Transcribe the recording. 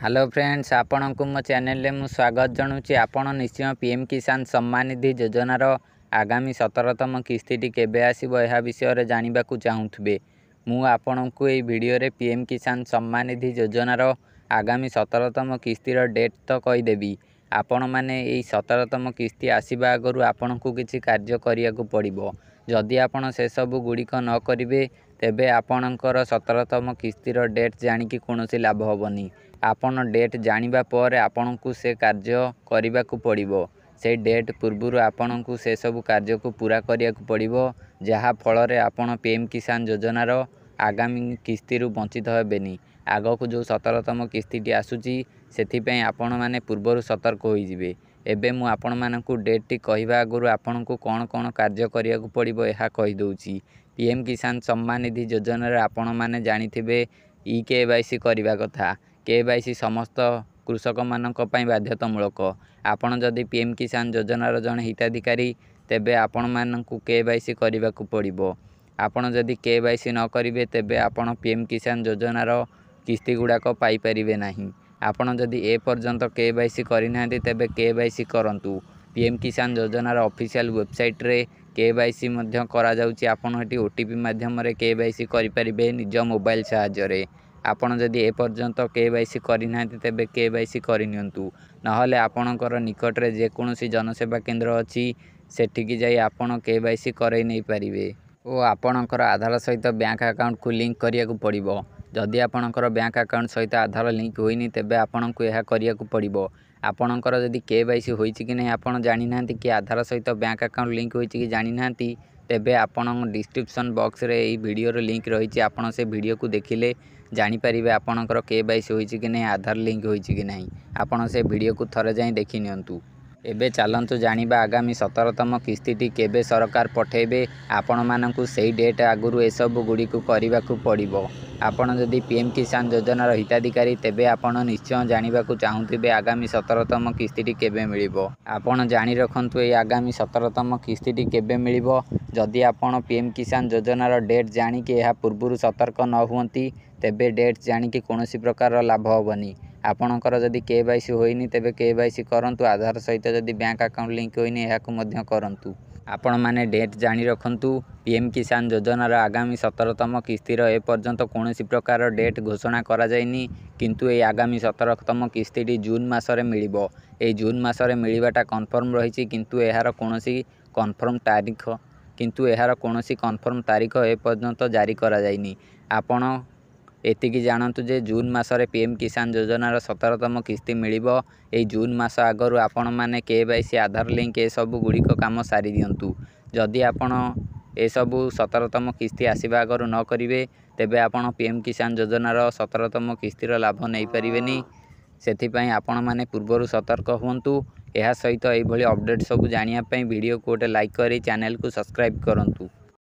hello friends ଆପଣଙ୍କୁ ମୋ ଚ୍ୟାନେଲରେ ମୁଁ ସ୍ୱାଗତ ଜଣାଉଛି ଆପଣ ନିଶ୍ଚୟ ପି ଏମ୍ କିଷାନ ସମ୍ମାନିଧି ଯୋଜନାର ଆଗାମୀ ସତରତମ କିସ୍ତିଟି କେବେ ଆସିବ ଏହା ବିଷୟରେ ଜାଣିବାକୁ ଚାହୁଁଥିବେ ମୁଁ ଆପଣଙ୍କୁ ଏହି ଭିଡ଼ିଓରେ ପି ଏମ୍ କିଷାନ ସମ୍ମାନିଧି ଯୋଜନାର ଆଗାମୀ ସତରତମ କିସ୍ତିର ଡେଟ୍ ତ କହିଦେବି ଆପଣମାନେ ଏହି ସତରତମ କିସ୍ତି ଆସିବା ଆଗରୁ ଆପଣଙ୍କୁ କିଛି କାର୍ଯ୍ୟ କରିବାକୁ ପଡ଼ିବ ଯଦି ଆପଣ ସେସବୁ ଗୁଡ଼ିକ ନ କରିବେ ତେବେ ଆପଣଙ୍କର ସତରତମ କିସ୍ତିର ଡେଟ୍ ଜାଣିକି କୌଣସି ଲାଭ ହେବନି ଆପଣ ଡେଟ୍ ଜାଣିବା ପରେ ଆପଣଙ୍କୁ ସେ କାର୍ଯ୍ୟ କରିବାକୁ ପଡ଼ିବ ସେ ଡେଟ୍ ପୂର୍ବରୁ ଆପଣଙ୍କୁ ସେସବୁ କାର୍ଯ୍ୟକୁ ପୁରା କରିବାକୁ ପଡ଼ିବ ଯାହାଫଳରେ ଆପଣ ପି ଏମ୍ କିଷାନ ଯୋଜନାର ଆଗାମୀ କିସ୍ତିରୁ ବଞ୍ଚିତ ହେବେନି ଆଗକୁ ଯେଉଁ ସତରତମ କିସ୍ତିଟି ଆସୁଛି ସେଥିପାଇଁ ଆପଣମାନେ ପୂର୍ବରୁ ସତର୍କ ହୋଇଯିବେ ଏବେ ମୁଁ ଆପଣମାନଙ୍କୁ ଡେଟ୍ଟି କହିବା ଆଗରୁ ଆପଣଙ୍କୁ କ'ଣ କ'ଣ କାର୍ଯ୍ୟ କରିବାକୁ ପଡ଼ିବ ଏହା କହିଦେଉଛି ପି ଏମ୍ କିଷାନ ସମ୍ମାନ ନିଧି ଯୋଜନାରେ ଆପଣମାନେ ଜାଣିଥିବେ ଇ କେ ୱାଇ ସି କରିବା କଥା କେୱାଇସି ସମସ୍ତ କୃଷକମାନଙ୍କ ପାଇଁ ବାଧ୍ୟତାମୂଳକ ଆପଣ ଯଦି ପିଏମ୍ କିଷାନ ଯୋଜନାର ଜଣେ ହିତାଧିକାରୀ ତେବେ ଆପଣମାନଙ୍କୁ କେୱାଇସି କରିବାକୁ ପଡ଼ିବ ଆପଣ ଯଦି କେୱାଇସି ନ କରିବେ ତେବେ ଆପଣ ପିଏମ୍ କିଷାନ ଯୋଜନାର କିସ୍ତିଗୁଡ଼ାକ ପାଇପାରିବେ ନାହିଁ ଆପଣ ଯଦି ଏପର୍ଯ୍ୟନ୍ତ କେୱାଇସି କରିନାହାନ୍ତି ତେବେ କେୱାଇସି କରନ୍ତୁ ପିଏମ୍ କିଷାନ ଯୋଜନାର ଅଫିସିଆଲ୍ ୱେବସାଇଟ୍ରେ କେୱାଇସି ମଧ୍ୟ କରାଯାଉଛି ଆପଣ ଏଠି ଓ ଟି ପି ମାଧ୍ୟମରେ କେୱାଇସି କରିପାରିବେ ନିଜ ମୋବାଇଲ୍ ସାହାଯ୍ୟରେ ଆପଣ ଯଦି ଏପର୍ଯ୍ୟନ୍ତ କେ ୱାଇ ସି କରିନାହାନ୍ତି ତେବେ କେ ୱାଇ ସି କରିନିଅନ୍ତୁ ନହେଲେ ଆପଣଙ୍କର ନିକଟରେ ଯେକୌଣସି ଜନସେବା କେନ୍ଦ୍ର ଅଛି ସେଠିକି ଯାଇ ଆପଣ କେ ୱାଇ ସି କରାଇ ନେଇପାରିବେ ଓ ଆପଣଙ୍କର ଆଧାର ସହିତ ବ୍ୟାଙ୍କ ଆକାଉଣ୍ଟକୁ ଲିଙ୍କ କରିବାକୁ ପଡ଼ିବ ଯଦି ଆପଣଙ୍କର ବ୍ୟାଙ୍କ ଆକାଉଣ୍ଟ ସହିତ ଆଧାର ଲିଙ୍କ ହୋଇନି ତେବେ ଆପଣଙ୍କୁ ଏହା କରିବାକୁ ପଡ଼ିବ ଆପଣଙ୍କର ଯଦି କେ ୱାଇ ସି ହୋଇଛି କି ନାହିଁ ଆପଣ ଜାଣିନାହାନ୍ତି କି ଆଧାର ସହିତ ବ୍ୟାଙ୍କ ଆକାଉଣ୍ଟ ଲିଙ୍କ ହୋଇଛି କି ଜାଣିନାହାନ୍ତି ତେବେ ଆପଣଙ୍କ ଡିସ୍କ୍ରିପସନ୍ ବକ୍ସରେ ଏହି ଭିଡ଼ିଓର ଲିଙ୍କ ରହିଛି ଆପଣ ସେ ଭିଡ଼ିଓକୁ ଦେଖିଲେ ଜାଣିପାରିବେ ଆପଣଙ୍କର କେ ୱାଇ ସି ହୋଇଛି କି ନାହିଁ ଆଧାର ଲିଙ୍କ ହୋଇଛି କି ନାହିଁ ଆପଣ ସେ ଭିଡ଼ିଓକୁ ଥରେ ଯାଇ ଦେଖି ନିଅନ୍ତୁ ଏବେ ଚାଲନ୍ତୁ ଜାଣିବା ଆଗାମୀ ସତରତମ କିସ୍ତିଟି କେବେ ସରକାର ପଠେଇବେ ଆପଣମାନଙ୍କୁ ସେହି ଡେଟ୍ ଆଗରୁ ଏସବୁ ଗୁଡ଼ିକୁ କରିବାକୁ ପଡ଼ିବ ଆପଣ ଯଦି ପି ଏମ୍ କିଷାନ ଯୋଜନାର ହିତାଧିକାରୀ ତେବେ ଆପଣ ନିଶ୍ଚୟ ଜାଣିବାକୁ ଚାହୁଁଥିବେ ଆଗାମୀ ସତରତମ କିସ୍ତିଟି କେବେ ମିଳିବ ଆପଣ ଜାଣି ରଖନ୍ତୁ ଏହି ଆଗାମୀ ସତରତମ କିସ୍ତିଟି କେବେ ମିଳିବ ଯଦି ଆପଣ ପି ଏମ୍ କିଷାନ ଯୋଜନାର ଡେଟ୍ ଜାଣିକି ଏହା ପୂର୍ବରୁ ସତର୍କ ନ ହୁଅନ୍ତି ତେବେ ଡେଟ୍ ଜାଣିକି କୌଣସି ପ୍ରକାରର ଲାଭ ହେବନି ଆପଣଙ୍କର ଯଦି କେ ୱାଇ ସି ହୋଇନି ତେବେ କେ ୱାଇ ସି କରନ୍ତୁ ଆଧାର ସହିତ ଯଦି ବ୍ୟାଙ୍କ ଆକାଉଣ୍ଟ ଲିଙ୍କ ହୋଇନି ଏହାକୁ ମଧ୍ୟ କରନ୍ତୁ ଆପଣମାନେ ଡେଟ୍ ଜାଣି ରଖନ୍ତୁ ପିଏମ୍ କିଷାନ ଯୋଜନାର ଆଗାମୀ ସତରତମ କିସ୍ତିର ଏପର୍ଯ୍ୟନ୍ତ କୌଣସି ପ୍ରକାର ଡେଟ୍ ଘୋଷଣା କରାଯାଇନି କିନ୍ତୁ ଏହି ଆଗାମୀ ସତରତମ କିସ୍ତିଟି ଜୁନ୍ ମାସରେ ମିଳିବ ଏହି ଜୁନ୍ ମାସରେ ମିଳିବାଟା କନଫର୍ମ ରହିଛି କିନ୍ତୁ ଏହାର କୌଣସି କନଫର୍ମ ତାରିଖ କିନ୍ତୁ ଏହାର କୌଣସି କନଫର୍ମ ତାରିଖ ଏପର୍ଯ୍ୟନ୍ତ ଜାରି କରାଯାଇନି ଆପଣ ଏତିକି ଜାଣନ୍ତୁ ଯେ ଜୁନ୍ ମାସରେ ପିଏମ୍ କିଷାନ ଯୋଜନାର ସତରତମ କିସ୍ତି ମିଳିବ ଏହି ଜୁନ୍ ମାସ ଆଗରୁ ଆପଣମାନେ K Y C Aadhaar link ଏସବୁ ଗୁଡ଼ିକ କାମ ସାରି ଦିଅନ୍ତୁ ଯଦି ଆପଣ ଏସବୁ ସତରତମ କିସ୍ତି ଆସିବା ଆଗରୁ ନ କରିବେ ତେବେ ଆପଣ ପିଏମ୍ କିଷାନ ଯୋଜନାର ସତରତମ କିସ୍ତିର ଲାଭ ନେଇପାରିବେନି ସେଥିପାଇଁ ଆପଣମାନେ ପୂର୍ବରୁ ସତର୍କ ହୁଅନ୍ତୁ ଏହା ସହିତ ଏହିଭଳି ଅପଡ଼େଟ୍ ସବୁ ଜାଣିବା ପାଇଁ ଭିଡ଼ିଓକୁ ଗୋଟେ ଲାଇକ୍ କରି ଚ୍ୟାନେଲ୍କୁ ସବସ୍କ୍ରାଇବ୍ କରନ୍ତୁ